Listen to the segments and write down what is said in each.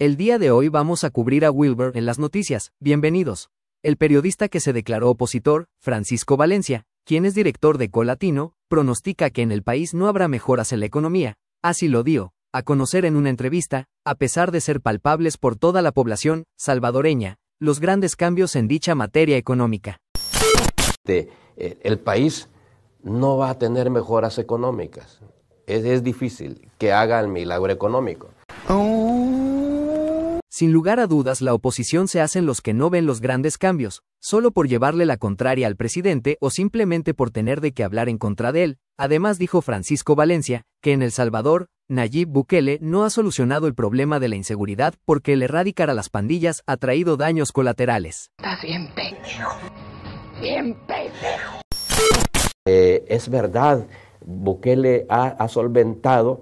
El día de hoy vamos a cubrir a Wilbur en las noticias. Bienvenidos. El periodista que se declaró opositor, Francisco Valencia, quien es director de Colatino, pronostica que en el país no habrá mejoras en la economía. Así lo dio, a conocer en una entrevista, a pesar de ser palpables por toda la población salvadoreña, los grandes cambios en dicha materia económica. Eh, el país no va a tener mejoras económicas. Es, es difícil que haga el milagro económico. Sin lugar a dudas, la oposición se hacen los que no ven los grandes cambios, solo por llevarle la contraria al presidente o simplemente por tener de qué hablar en contra de él. Además dijo Francisco Valencia, que en El Salvador, Nayib Bukele no ha solucionado el problema de la inseguridad porque el erradicar a las pandillas ha traído daños colaterales. Está bien pendejo. Bien pendejo. Eh, es verdad, Bukele ha solventado,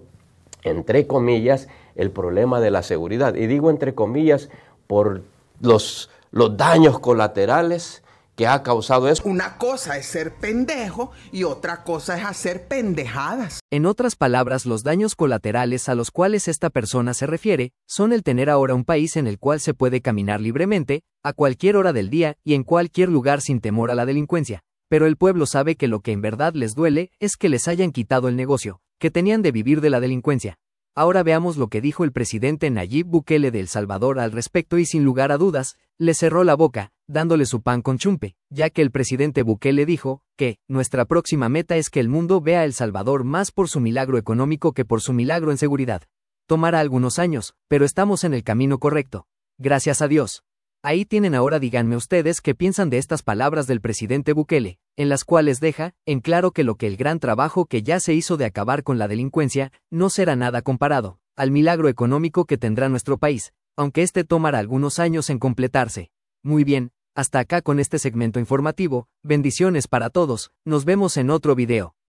entre comillas, el problema de la seguridad. Y digo entre comillas por los, los daños colaterales que ha causado eso. Una cosa es ser pendejo y otra cosa es hacer pendejadas. En otras palabras, los daños colaterales a los cuales esta persona se refiere son el tener ahora un país en el cual se puede caminar libremente, a cualquier hora del día y en cualquier lugar sin temor a la delincuencia. Pero el pueblo sabe que lo que en verdad les duele es que les hayan quitado el negocio, que tenían de vivir de la delincuencia, Ahora veamos lo que dijo el presidente Nayib Bukele de El Salvador al respecto y sin lugar a dudas, le cerró la boca, dándole su pan con chumpe, ya que el presidente Bukele dijo, que, nuestra próxima meta es que el mundo vea a El Salvador más por su milagro económico que por su milagro en seguridad. Tomará algunos años, pero estamos en el camino correcto. Gracias a Dios. Ahí tienen ahora díganme ustedes qué piensan de estas palabras del presidente Bukele, en las cuales deja en claro que lo que el gran trabajo que ya se hizo de acabar con la delincuencia no será nada comparado al milagro económico que tendrá nuestro país, aunque este tomará algunos años en completarse. Muy bien, hasta acá con este segmento informativo, bendiciones para todos, nos vemos en otro video.